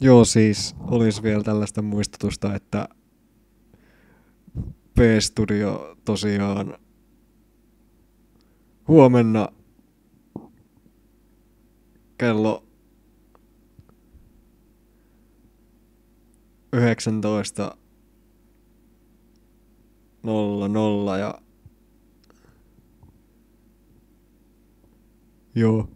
Joo, siis olisi vielä tällaista muistutusta, että P-studio tosiaan huomenna kello 19.00 ja joo.